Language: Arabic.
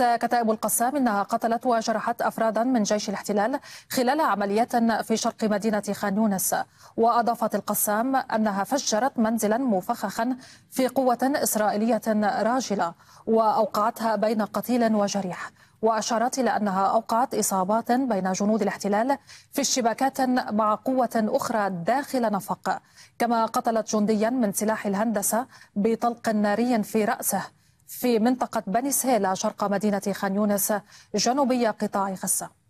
كتائب القسام انها قتلت وجرحت افرادا من جيش الاحتلال خلال عمليات في شرق مدينه خان يونس واضافت القسام انها فجرت منزلا مفخخا في قوه اسرائيليه راجله واوقعتها بين قتيل وجريح واشارت الى انها اوقعت اصابات بين جنود الاحتلال في اشتباكات مع قوه اخرى داخل نفق كما قتلت جنديا من سلاح الهندسه بطلق ناري في راسه في منطقة بني سهيلة شرق مدينة خان يونس جنوبية قطاع غزة